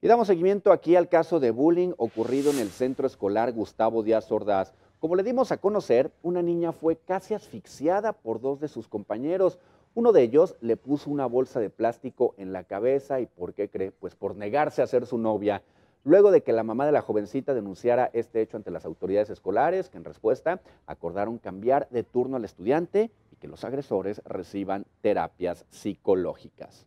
Y damos seguimiento aquí al caso de bullying ocurrido en el centro escolar Gustavo Díaz Ordaz. Como le dimos a conocer, una niña fue casi asfixiada por dos de sus compañeros. Uno de ellos le puso una bolsa de plástico en la cabeza y ¿por qué cree? Pues por negarse a ser su novia. Luego de que la mamá de la jovencita denunciara este hecho ante las autoridades escolares, que en respuesta acordaron cambiar de turno al estudiante y que los agresores reciban terapias psicológicas.